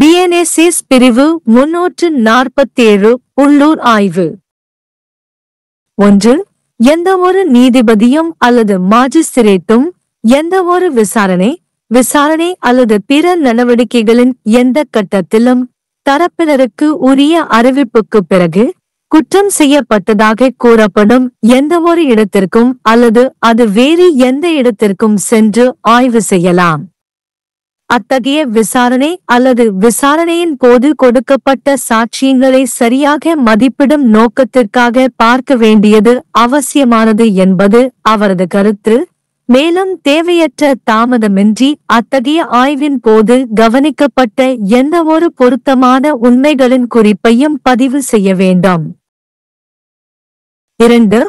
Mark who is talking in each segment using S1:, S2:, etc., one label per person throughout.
S1: BNSS பிரிவு முன்னூற்று நாற்பத்தேழு உள்ளூர் ஆய்வு ஒன்று ஒரு நீதிபதியும் அல்லது மாஜிஸ்திரேட்டும் எந்த ஒரு விசாரணை விசாரணை அல்லது பிற நடவடிக்கைகளின் எந்த கட்டத்திலும் தரப்பினருக்கு உரிய அறிவிப்புக்கு பிறகு குற்றம் செய்யப்பட்டதாக கூறப்படும் எந்த ஒரு இடத்திற்கும் அல்லது அது வேறு எந்த இடத்திற்கும் சென்று ஆய்வு செய்யலாம் அத்தகைய விசாரணை அல்லது விசாரணையின் போது கொடுக்கப்பட்ட சாட்சியங்களை சரியாக மதிப்பிடும் நோக்கத்திற்காக பார்க்க வேண்டியது அவசியமானது என்பது அவரது கருத்து மேலும் தேவையற்ற தாமதமின்றி அத்தகைய ஆய்வின் போது கவனிக்கப்பட்ட எந்தவொரு பொருத்தமான உண்மைகளின் குறிப்பையும் பதிவு செய்ய வேண்டும் இரண்டு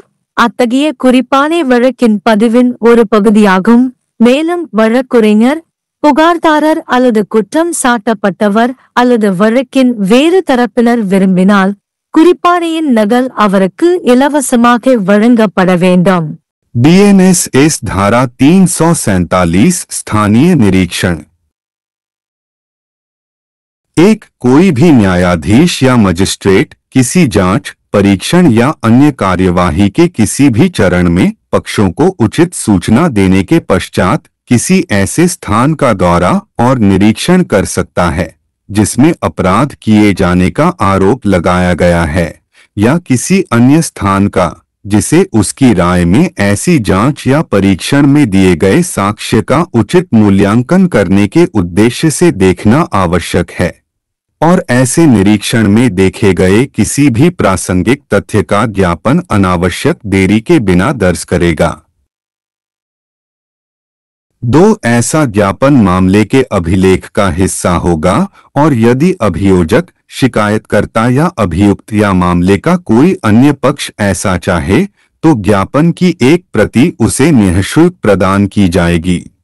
S1: அத்தகைய குறிப்பான வழக்கின் பதிவின் ஒரு பகுதியாகும் மேலும் வழக்குரைஞர் புகார்தாரர் அல்லது குற்றம் சாட்டப்பட்டவர் அல்லது வழக்கின் வேறு தரப்பினர் விரும்பினால் நகல் அவருக்கு இலவசமாக வழங்கப்பட வேண்டும்
S2: धारा स्थानीय निरीक्षण एक कोई भी न्यायाधीश या मजिस्ट्रेट किसी जांच, परीक्षण या अन्य कार्यवाही के किसी भी चरण में पक्षों को उचित सूचना देने के पश्चात किसी ऐसे स्थान का दौरा और निरीक्षण कर सकता है जिसमें अपराध किए जाने का आरोप लगाया गया है या किसी अन्य स्थान का जिसे उसकी राय में ऐसी जांच या परीक्षण में दिए गए साक्ष्य का उचित मूल्यांकन करने के उद्देश्य से देखना आवश्यक है और ऐसे निरीक्षण में देखे गए किसी भी प्रासंगिक तथ्य का ज्ञापन अनावश्यक देरी के बिना दर्ज करेगा दो ऐसा ज्ञापन मामले के अभिलेख का हिस्सा होगा और यदि अभियोजक शिकायतकर्ता या अभियुक्त या मामले का कोई अन्य पक्ष ऐसा चाहे तो ज्ञापन की एक प्रति उसे निःशुल्क प्रदान की जाएगी